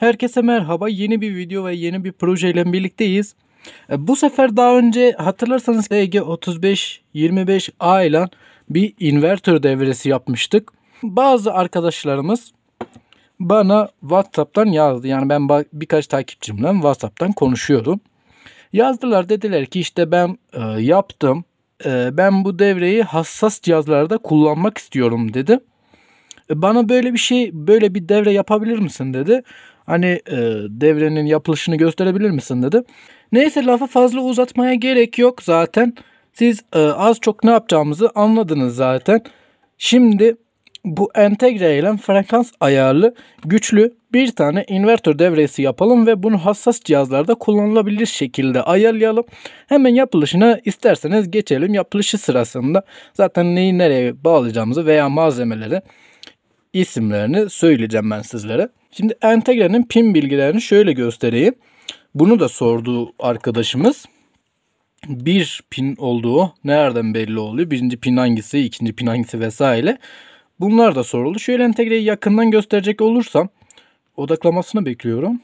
Herkese merhaba. Yeni bir video ve yeni bir proje ile birlikteyiz. E, bu sefer daha önce hatırlarsanız EG3525A ile bir inverter devresi yapmıştık. Bazı arkadaşlarımız bana WhatsApp'tan yazdı. Yani ben birkaç takipçimle WhatsApp'tan konuşuyorum. Yazdılar dediler ki işte ben e, yaptım. E, ben bu devreyi hassas cihazlarda kullanmak istiyorum dedi. E, bana böyle bir şey böyle bir devre yapabilir misin dedi. Hani e, devrenin yapılışını gösterebilir misin dedi. Neyse lafı fazla uzatmaya gerek yok zaten. Siz e, az çok ne yapacağımızı anladınız zaten. Şimdi bu entegre ile frekans ayarlı güçlü bir tane inverter devresi yapalım ve bunu hassas cihazlarda kullanılabilir şekilde ayarlayalım. Hemen yapılışına isterseniz geçelim. Yapılışı sırasında zaten neyi nereye bağlayacağımızı veya malzemeleri isimlerini söyleyeceğim ben sizlere. Şimdi entegrenin pin bilgilerini şöyle göstereyim. Bunu da sordu arkadaşımız. Bir pin olduğu nereden belli oluyor? Birinci pin hangisi, ikinci pin hangisi vesaire. Bunlar da soruldu. Şöyle entegreyi yakından gösterecek olursam odaklamasını bekliyorum.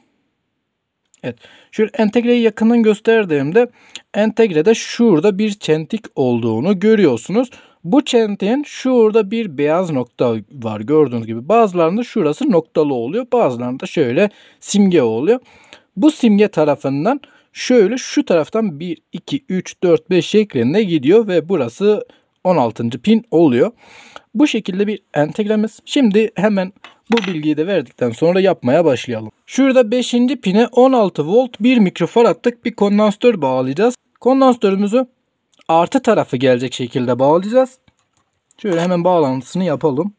Evet. Şöyle entegreyi yakından gösterdiğimde entegrede şurada bir çentik olduğunu görüyorsunuz. Bu çentenin şurada bir beyaz nokta var gördüğünüz gibi. Bazılarında şurası noktalı oluyor. Bazılarında şöyle simge oluyor. Bu simge tarafından şöyle şu taraftan 1, 2, 3, 4, 5 şeklinde gidiyor ve burası 16. pin oluyor. Bu şekilde bir entegremiz. Şimdi hemen bu bilgiyi de verdikten sonra yapmaya başlayalım. Şurada 5. pine 16 volt bir mikrofarad attık bir kondansatör bağlayacağız. Kondansatörümüzü artı tarafı gelecek şekilde bağlayacağız. Şöyle hemen bağlantısını yapalım.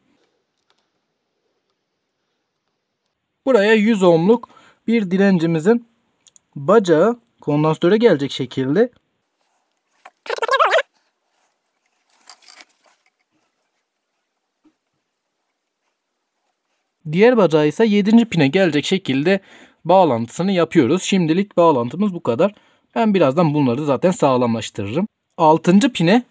Buraya 100 ohmluk bir direncimizin bacağı kondansatöre gelecek şekilde Diğer bacağı ise 7. pine gelecek şekilde bağlantısını yapıyoruz. Şimdilik bağlantımız bu kadar. Ben birazdan bunları zaten sağlamlaştırırım. 6. pine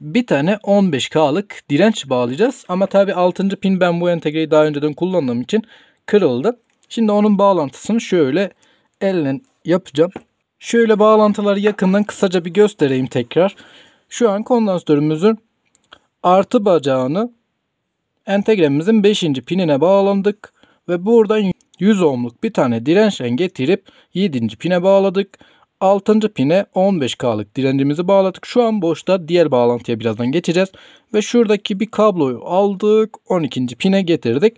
bir tane 15K'lık direnç bağlayacağız. Ama tabi 6. pin ben bu entegreyi daha önceden kullandığım için kırıldı. Şimdi onun bağlantısını şöyle elle yapacağım. Şöyle bağlantıları yakından kısaca bir göstereyim tekrar. Şu an kondansatörümüzün artı bacağını entegremizin 5. pinine bağlandık ve buradan 100 ohmluk bir tane dirençle getirip 7. pine bağladık. 6. pine 15K'lık direncimizi bağladık. Şu an boşta diğer bağlantıya birazdan geçeceğiz. Ve şuradaki bir kabloyu aldık. 12. pine getirdik.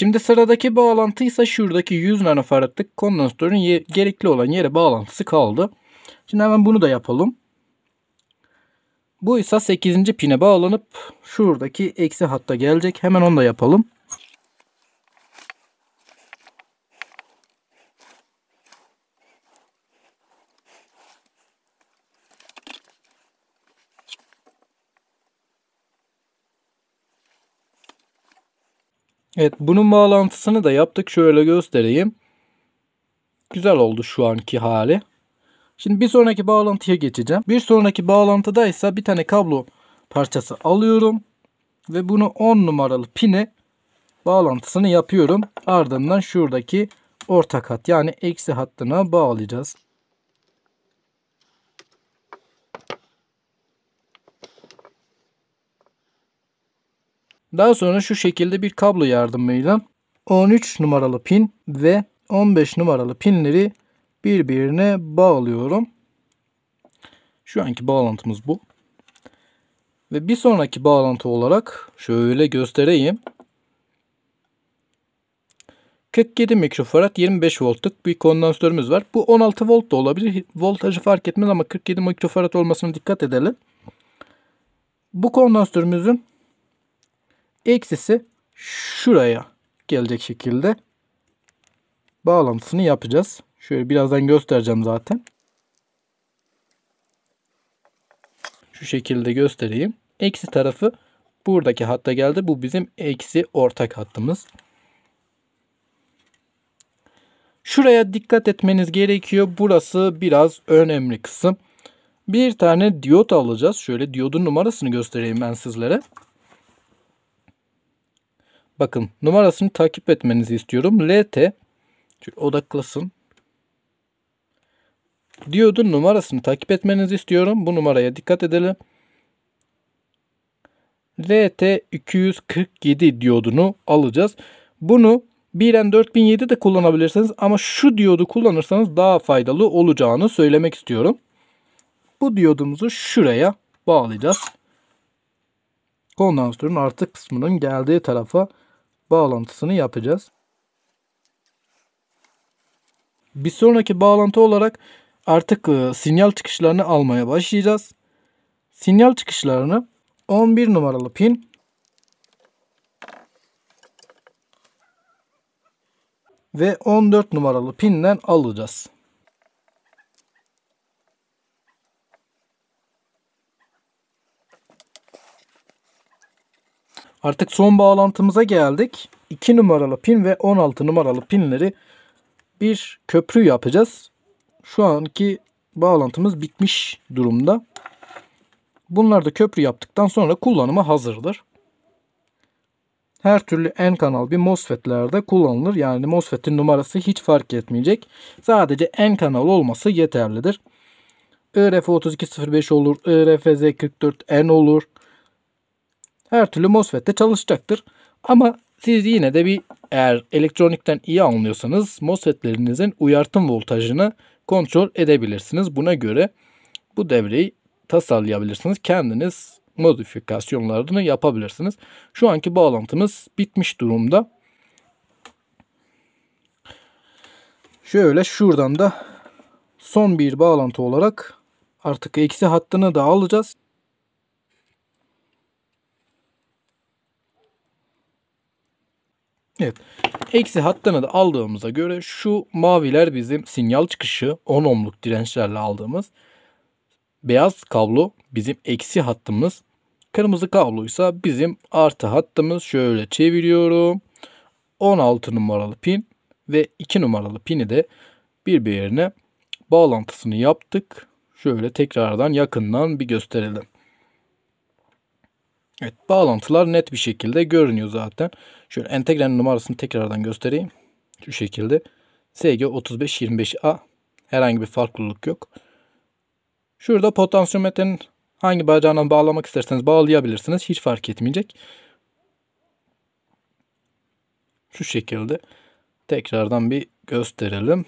Şimdi sıradaki bağlantı ise şuradaki 100 nanofaradlık kondansatörün gerekli olan yere bağlantısı kaldı. Şimdi hemen bunu da yapalım. Bu ise 8. pine bağlanıp şuradaki eksi hatta gelecek. Hemen onu da yapalım. Evet bunun bağlantısını da yaptık. Şöyle göstereyim. Güzel oldu şu anki hali. Şimdi bir sonraki bağlantıya geçeceğim. Bir sonraki bağlantıda ise bir tane kablo parçası alıyorum. Ve bunu 10 numaralı pine bağlantısını yapıyorum. Ardından şuradaki ortak hat yani eksi hattına bağlayacağız. Daha sonra şu şekilde bir kablo yardımıyla 13 numaralı pin ve 15 numaralı pinleri birbirine bağlıyorum. Şu anki bağlantımız bu. Ve bir sonraki bağlantı olarak şöyle göstereyim. 47 mikrofarad 25 voltluk bir kondansörümüz var. Bu 16 volt da olabilir. Voltajı fark etmez ama 47 mikrofarad olmasına dikkat edelim. Bu kondansörümüzün eksisi şuraya gelecek şekilde bağlantısını yapacağız. Şöyle birazdan göstereceğim zaten. Şu şekilde göstereyim. Eksi tarafı buradaki hatta geldi. Bu bizim eksi ortak hattımız. Şuraya dikkat etmeniz gerekiyor. Burası biraz önemli kısım. Bir tane diyot alacağız. Şöyle diyodun numarasını göstereyim ben sizlere. Bakın numarasını takip etmenizi istiyorum. LT odaklasın. Diyodun numarasını takip etmenizi istiyorum. Bu numaraya dikkat edelim. LT 247 diyodunu alacağız. Bunu 1N 4007 de kullanabilirsiniz ama şu diyodu kullanırsanız daha faydalı olacağını söylemek istiyorum. Bu diyodumuzu şuraya bağlayacağız. Kondansatörün artı kısmının geldiği tarafa bağlantısını yapacağız. Bir sonraki bağlantı olarak artık e, sinyal çıkışlarını almaya başlayacağız. Sinyal çıkışlarını 11 numaralı pin ve 14 numaralı pinden alacağız. Artık son bağlantımıza geldik. 2 numaralı pin ve 16 numaralı pinleri bir köprü yapacağız. Şu anki bağlantımız bitmiş durumda. Bunlar da köprü yaptıktan sonra kullanıma hazırdır. Her türlü en kanal bir MOSFET'lerde kullanılır. Yani MOSFET'in numarası hiç fark etmeyecek. Sadece en kanal olması yeterlidir. IRF3205 olur, IRFZ44N olur, her türlü MOSFET'te çalışacaktır. Ama siz yine de bir eğer elektronikten iyi anlıyorsanız MOSFET'lerinizin uyartım voltajını kontrol edebilirsiniz. Buna göre bu devreyi tasarlayabilirsiniz. Kendiniz modifikasyonlarını yapabilirsiniz. Şu anki bağlantımız bitmiş durumda. Şöyle şuradan da son bir bağlantı olarak artık eksi hattını da alacağız. Evet. Eksi hattını da aldığımıza göre şu maviler bizim sinyal çıkışı 10 ohmluk dirençlerle aldığımız. Beyaz kablo bizim eksi hattımız. Kırmızı kabloysa bizim artı hattımız. Şöyle çeviriyorum. 16 numaralı pin ve 2 numaralı pini de birbirine bağlantısını yaptık. Şöyle tekrardan yakından bir gösterelim. Evet bağlantılar net bir şekilde görünüyor zaten. Şöyle entegrenin numarasını tekrardan göstereyim. Şu şekilde. SG3525A herhangi bir farklılık yok. Şurada potansiyometrenin hangi bacağından bağlamak isterseniz bağlayabilirsiniz. Hiç fark etmeyecek. Şu şekilde tekrardan bir gösterelim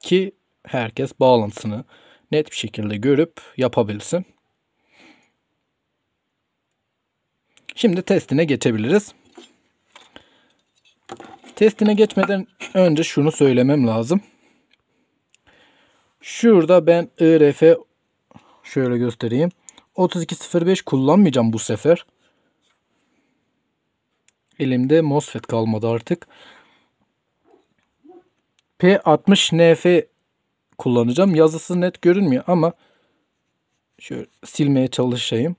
ki herkes bağlantısını net bir şekilde görüp yapabilsin. Şimdi testine geçebiliriz. Testine geçmeden önce şunu söylemem lazım. Şurada ben IRF şöyle göstereyim. 3205 kullanmayacağım bu sefer. Elimde MOSFET kalmadı artık. P60NF kullanacağım. Yazısı net görünmüyor ama şöyle silmeye çalışayım.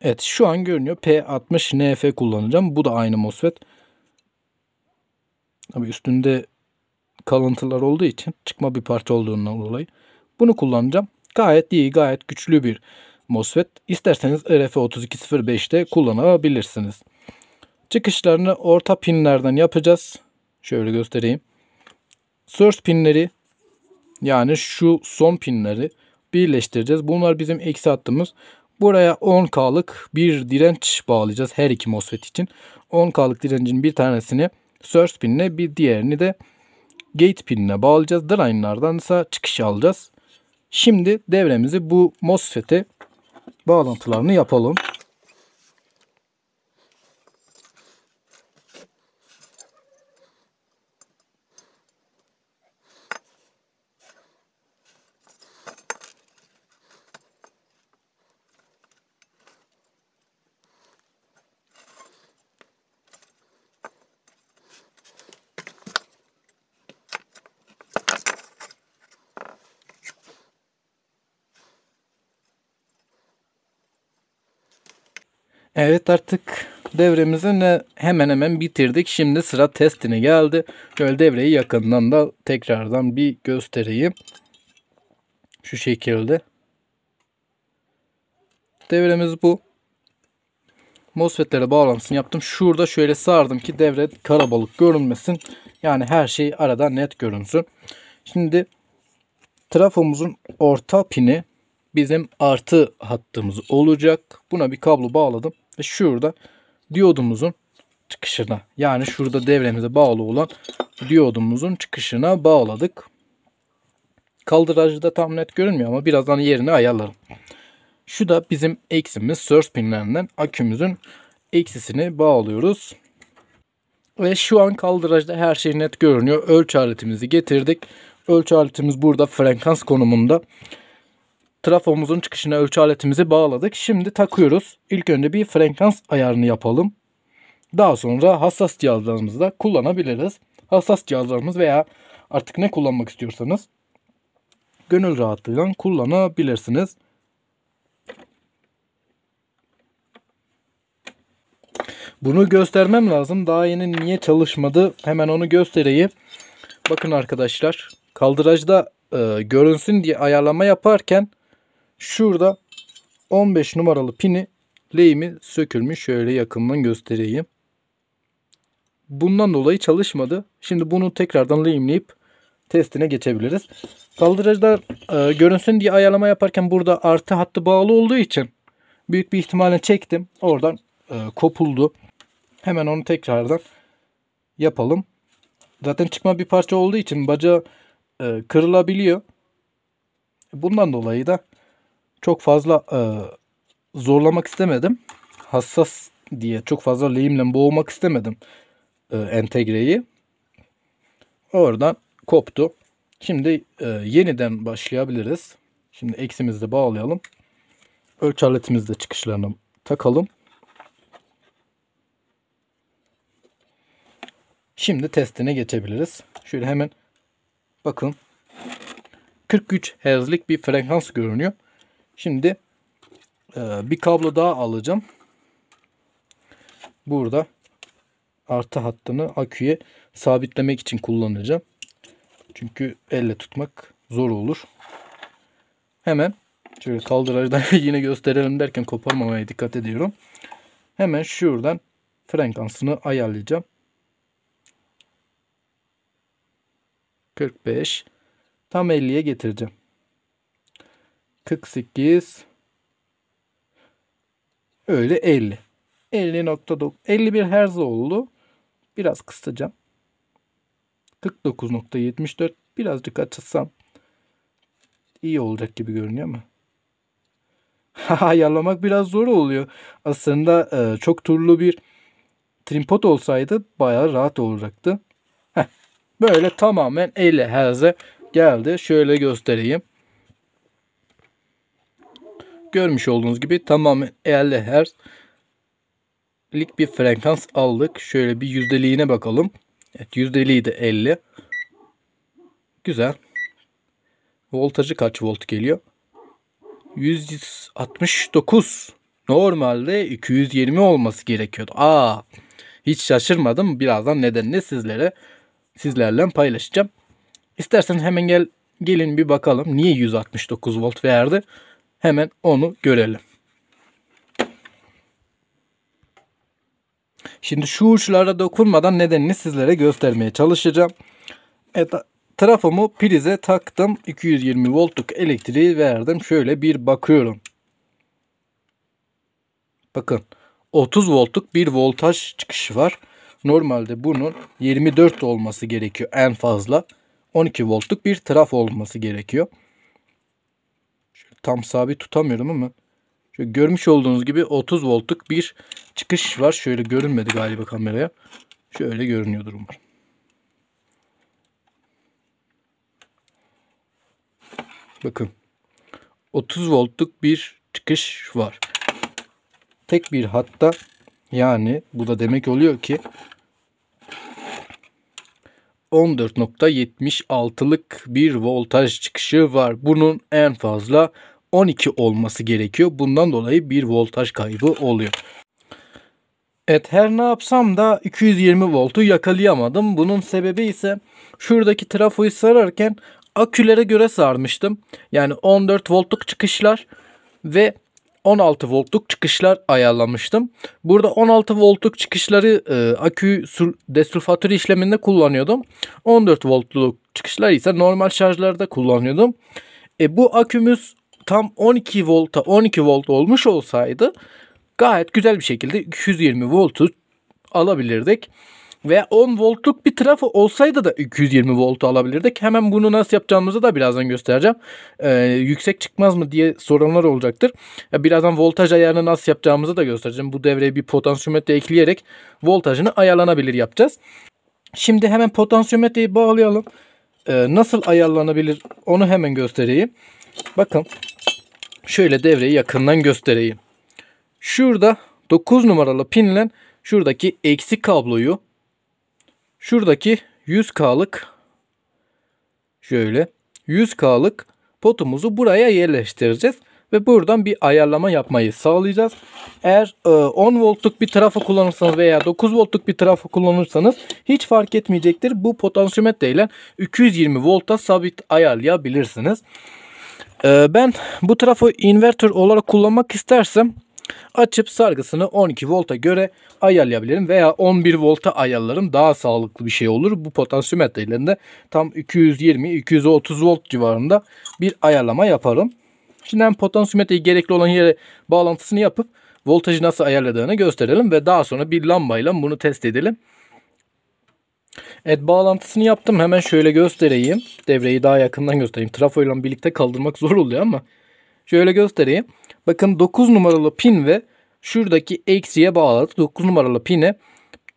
Evet şu an görünüyor. P60NF kullanacağım. Bu da aynı MOSFET. Tabii üstünde kalıntılar olduğu için çıkma bir parça olduğundan dolayı bunu kullanacağım. Gayet iyi, gayet güçlü bir MOSFET. İsterseniz RF3205'te kullanabilirsiniz. Çıkışlarını orta pinlerden yapacağız. Şöyle göstereyim. Source pinleri yani şu son pinleri birleştireceğiz. Bunlar bizim eksi hattımız. Buraya 10K'lık bir direnç bağlayacağız her iki MOSFET için. 10K'lık direncin bir tanesini source pinine bir diğerini de gate pinine bağlayacağız. Drainlardan ise çıkış alacağız. Şimdi devremizi bu MOSFET'e bağlantılarını yapalım. Evet artık devremizi ne hemen hemen bitirdik. Şimdi sıra testine geldi. Şöyle devreyi yakından da tekrardan bir göstereyim. Şu şekilde. Devremiz bu. MOSFET'lere bağlantısını yaptım. Şurada şöyle sardım ki devre karabalık görünmesin. Yani her şey arada net görünsün. Şimdi trafomuzun orta pini bizim artı hattımız olacak. Buna bir kablo bağladım ve şurada diyodumuzun çıkışına yani şurada devremize bağlı olan diyodumuzun çıkışına bağladık. Kaldıracı da tam net görünmüyor ama birazdan yerini ayarlarım. Şu da bizim eksimiz source pinlerinden akümüzün eksisini bağlıyoruz. Ve şu an kaldıracıda her şey net görünüyor. Ölçü aletimizi getirdik. Ölçü aletimiz burada frekans konumunda trafomuzun çıkışına ölçü aletimizi bağladık. Şimdi takıyoruz. İlk önce bir frekans ayarını yapalım. Daha sonra hassas cihazlarımızı da kullanabiliriz. Hassas cihazlarımız veya artık ne kullanmak istiyorsanız gönül rahatlığıyla kullanabilirsiniz. Bunu göstermem lazım. Daha yeni niye çalışmadı? Hemen onu göstereyim. Bakın arkadaşlar. Kaldırajda e, görünsün diye ayarlama yaparken Şurada 15 numaralı pini lehimi sökülmüş. Şöyle yakından göstereyim. Bundan dolayı çalışmadı. Şimdi bunu tekrardan lehimleyip testine geçebiliriz. Kaldırıcıda e, görünsün diye ayarlama yaparken burada artı hattı bağlı olduğu için büyük bir ihtimalle çektim. Oradan e, kopuldu. Hemen onu tekrardan yapalım. Zaten çıkma bir parça olduğu için baca e, kırılabiliyor. Bundan dolayı da çok fazla e, zorlamak istemedim. Hassas diye çok fazla lehimle boğmak istemedim e, entegreyi. Oradan koptu. Şimdi e, yeniden başlayabiliriz. Şimdi eksimizi de bağlayalım. Ölçü aletimizde çıkışlarını takalım. Şimdi testine geçebiliriz. Şöyle hemen bakın. 43 Hz'lik bir frekans görünüyor. Şimdi e, bir kablo daha alacağım. Burada artı hattını aküye sabitlemek için kullanacağım. Çünkü elle tutmak zor olur. Hemen şöyle kaldıracıdan yine gösterelim derken koparmamaya dikkat ediyorum. Hemen şuradan frekansını ayarlayacağım. 45 tam 50'ye getireceğim. 48 öyle 50. 50.9 51 Hz oldu. Biraz kısacağım. 49.74 birazcık açılsam iyi olacak gibi görünüyor ama. Ayarlamak biraz zor oluyor. Aslında e, çok turlu bir trimpot olsaydı bayağı rahat olacaktı. Heh. Böyle tamamen 50 Hz'e geldi. Şöyle göstereyim. Görmüş olduğunuz gibi tamamen 50 Hz bir frekans aldık. Şöyle bir yüzdeliğine bakalım. Evet yüzdeliği de 50. Güzel. Voltajı kaç volt geliyor? 169. Normalde 220 olması gerekiyordu. Aa, hiç şaşırmadım. Birazdan nedenini sizlere sizlerle paylaşacağım. İsterseniz hemen gel gelin bir bakalım niye 169 volt verdi. Hemen onu görelim. Şimdi şu uçlara dokunmadan nedenini sizlere göstermeye çalışacağım. Evet, trafomu prize taktım. 220 voltluk elektriği verdim. Şöyle bir bakıyorum. Bakın 30 voltluk bir voltaj çıkışı var. Normalde bunun 24 olması gerekiyor en fazla. 12 voltluk bir trafo olması gerekiyor tam sabit tutamıyorum ama şöyle görmüş olduğunuz gibi 30 voltluk bir çıkış var. Şöyle görünmedi galiba kameraya. Şöyle görünüyordur umarım. Bakın. 30 voltluk bir çıkış var. Tek bir hatta yani bu da demek oluyor ki 14.76'lık bir voltaj çıkışı var. Bunun en fazla 12 olması gerekiyor. Bundan dolayı bir voltaj kaybı oluyor. Evet her ne yapsam da 220 voltu yakalayamadım. Bunun sebebi ise şuradaki trafoyu sararken akülere göre sarmıştım. Yani 14 voltluk çıkışlar ve 16 voltluk çıkışlar ayarlamıştım. Burada 16 voltluk çıkışları e, akü desulfatür işleminde kullanıyordum. 14 voltluk çıkışlar ise normal şarjlarda kullanıyordum. E, bu akümüz tam 12 volta 12 volt olmuş olsaydı gayet güzel bir şekilde 220 voltu alabilirdik. Ve 10 voltluk bir trafo olsaydı da 220 voltu alabilirdik. Hemen bunu nasıl yapacağımızı da birazdan göstereceğim. Ee, yüksek çıkmaz mı diye soranlar olacaktır. Ya birazdan voltaj ayarını nasıl yapacağımızı da göstereceğim. Bu devreye bir potansiyometre ekleyerek voltajını ayarlanabilir yapacağız. Şimdi hemen potansiyometreyi bağlayalım. Ee, nasıl ayarlanabilir onu hemen göstereyim. Bakın Şöyle devreyi yakından göstereyim. Şurada 9 numaralı pinle şuradaki eksi kabloyu şuradaki 100K'lık şöyle 100K'lık potumuzu buraya yerleştireceğiz ve buradan bir ayarlama yapmayı sağlayacağız. Eğer e, 10 voltluk bir trafo kullanırsanız veya 9 voltluk bir trafo kullanırsanız hiç fark etmeyecektir. Bu potansiyometre ile 220 volta sabit ayarlayabilirsiniz. Ee, ben bu trafo inverter olarak kullanmak istersem açıp sargısını 12 volta göre ayarlayabilirim veya 11 volta ayarlarım daha sağlıklı bir şey olur. Bu potansiyometrelerinde tam 220-230 volt civarında bir ayarlama yaparım. Şimdi hem potansiyometreyi gerekli olan yere bağlantısını yapıp voltajı nasıl ayarladığını gösterelim ve daha sonra bir lambayla bunu test edelim. Evet bağlantısını yaptım. Hemen şöyle göstereyim. Devreyi daha yakından göstereyim. Trafoyla birlikte kaldırmak zor oluyor ama. Şöyle göstereyim. Bakın 9 numaralı pin ve şuradaki eksiye bağladık. 9 numaralı pine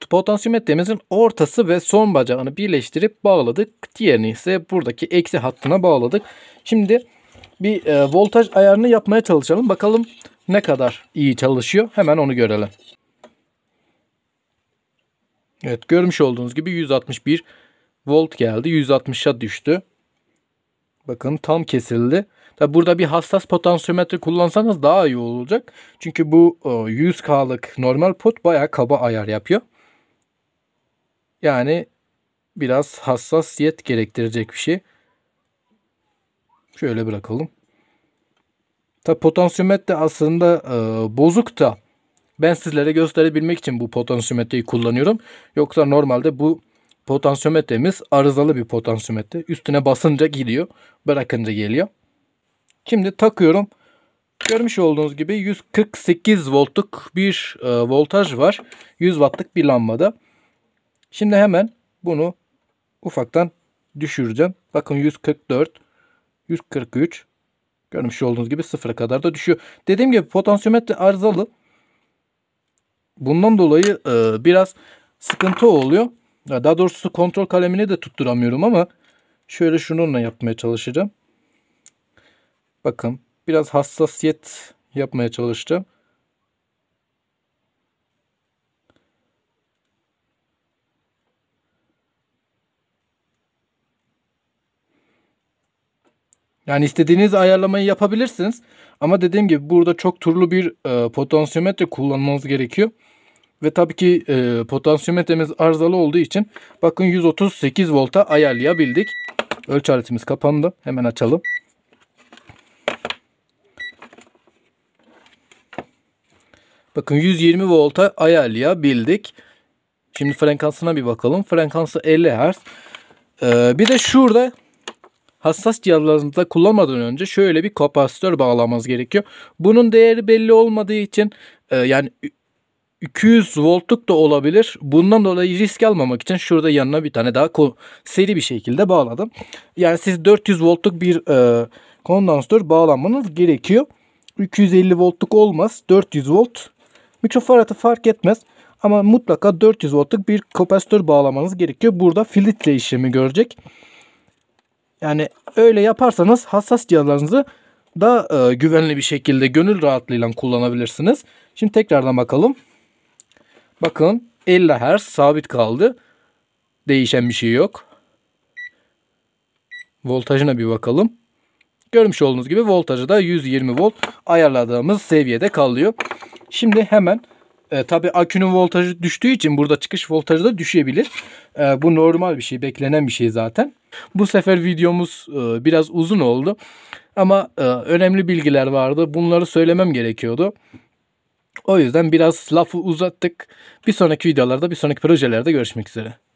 potansiyometremizin ortası ve son bacağını birleştirip bağladık. Diğerini ise buradaki eksi hattına bağladık. Şimdi bir e, voltaj ayarını yapmaya çalışalım. Bakalım ne kadar iyi çalışıyor. Hemen onu görelim. Evet görmüş olduğunuz gibi 161 volt geldi. 160'a düştü. Bakın tam kesildi. Tabi burada bir hassas potansiyometre kullansanız daha iyi olacak. Çünkü bu 100K'lık e, normal pot baya kaba ayar yapıyor. Yani biraz hassasiyet gerektirecek bir şey. Şöyle bırakalım. Tabi potansiyometre aslında e, bozuk da ben sizlere gösterebilmek için bu potansiyometreyi kullanıyorum. Yoksa normalde bu potansiyometremiz arızalı bir potansiyometre. Üstüne basınca gidiyor. Bırakınca geliyor. Şimdi takıyorum. Görmüş olduğunuz gibi 148 voltluk bir e, voltaj var. 100 wattlık bir lambada. Şimdi hemen bunu ufaktan düşüreceğim. Bakın 144, 143. Görmüş olduğunuz gibi sıfıra kadar da düşüyor. Dediğim gibi potansiyometre arızalı. Bundan dolayı e, biraz sıkıntı oluyor. Daha doğrusu kontrol kalemini de tutturamıyorum ama şöyle şununla yapmaya çalışacağım. Bakın biraz hassasiyet yapmaya çalışacağım. Yani istediğiniz ayarlamayı yapabilirsiniz. Ama dediğim gibi burada çok turlu bir e, potansiyometre kullanmanız gerekiyor. Ve tabii ki e, potansiyometremiz arızalı olduğu için bakın 138 volta ayarlayabildik. Ölçü aletimiz kapandı. Hemen açalım. Bakın 120 volta ayarlayabildik. Şimdi frekansına bir bakalım. Frekansı 50 Hz. Ee, bir de şurada hassas cihazlarımızda kullanmadan önce şöyle bir kapasitör bağlamamız gerekiyor. Bunun değeri belli olmadığı için e, yani 200 voltluk da olabilir. Bundan dolayı risk almamak için şurada yanına bir tane daha seri bir şekilde bağladım. Yani siz 400 voltluk bir e, kondansatör bağlanmanız gerekiyor. 250 voltluk olmaz. 400 volt. Mikrofaradı fark etmez. Ama mutlaka 400 voltluk bir kapasitör bağlamanız gerekiyor. Burada filtre işlemi görecek. Yani öyle yaparsanız hassas cihazlarınızı daha e, güvenli bir şekilde gönül rahatlığıyla kullanabilirsiniz. Şimdi tekrardan bakalım. Bakın 50 Hz sabit kaldı. Değişen bir şey yok. Voltajına bir bakalım. Görmüş olduğunuz gibi voltajı da 120 volt ayarladığımız seviyede kalıyor. Şimdi hemen e, tabi akünün voltajı düştüğü için burada çıkış voltajı da düşebilir. E, bu normal bir şey, beklenen bir şey zaten. Bu sefer videomuz e, biraz uzun oldu. Ama e, önemli bilgiler vardı. Bunları söylemem gerekiyordu. O yüzden biraz lafı uzattık. Bir sonraki videolarda, bir sonraki projelerde görüşmek üzere.